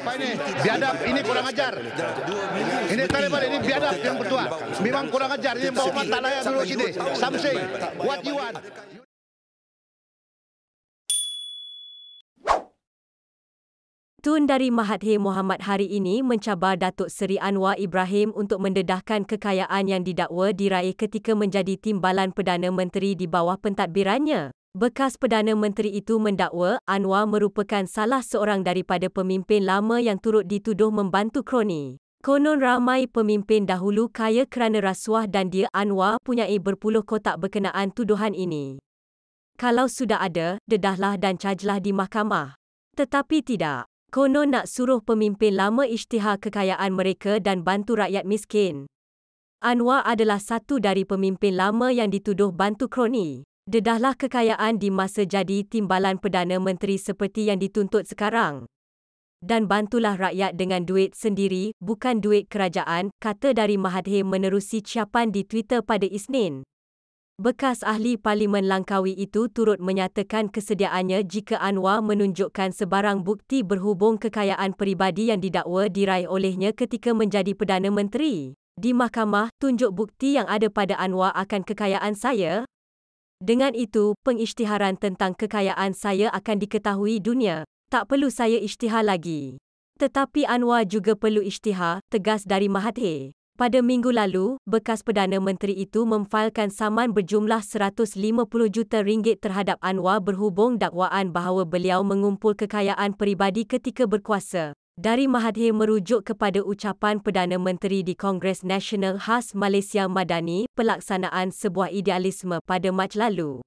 apa ini? Biadab ini kurang ajar. Ini Taliban ini biadab yang bertuah. Memang kurang ajar. Ini bawa mata layak dulu sini. Something. What you want? Tun dari Mahathir Muhammad hari ini mencabar Datuk Seri Anwar Ibrahim untuk mendedahkan kekayaan yang didakwa diraih ketika menjadi timbalan Perdana Menteri di bawah pentadbirannya. Bekas Perdana Menteri itu mendakwa Anwar merupakan salah seorang daripada pemimpin lama yang turut dituduh membantu kroni. Konon ramai pemimpin dahulu kaya kerana rasuah dan dia Anwar punya berpuluh kotak berkenaan tuduhan ini. Kalau sudah ada, dedahlah dan cajlah di mahkamah. Tetapi tidak. Konon nak suruh pemimpin lama isytihar kekayaan mereka dan bantu rakyat miskin. Anwar adalah satu dari pemimpin lama yang dituduh bantu kroni. Dedahlah kekayaan di masa jadi timbalan Perdana Menteri seperti yang dituntut sekarang. Dan bantulah rakyat dengan duit sendiri, bukan duit kerajaan, kata dari Mahathir menerusi ciapan di Twitter pada Isnin. Bekas ahli Parlimen Langkawi itu turut menyatakan kesediaannya jika Anwar menunjukkan sebarang bukti berhubung kekayaan peribadi yang didakwa diraih olehnya ketika menjadi Perdana Menteri. Di mahkamah, tunjuk bukti yang ada pada Anwar akan kekayaan saya. Dengan itu, pengisytiharan tentang kekayaan saya akan diketahui dunia. Tak perlu saya isytihar lagi. Tetapi Anwar juga perlu isytihar, tegas dari Mahathir. Pada minggu lalu, bekas Perdana Menteri itu memfailkan saman berjumlah 150 juta ringgit terhadap Anwar berhubung dakwaan bahawa beliau mengumpul kekayaan peribadi ketika berkuasa dari Mahathir merujuk kepada ucapan Perdana Menteri di Kongres Nasional khas Malaysia Madani pelaksanaan sebuah idealisme pada Mac lalu.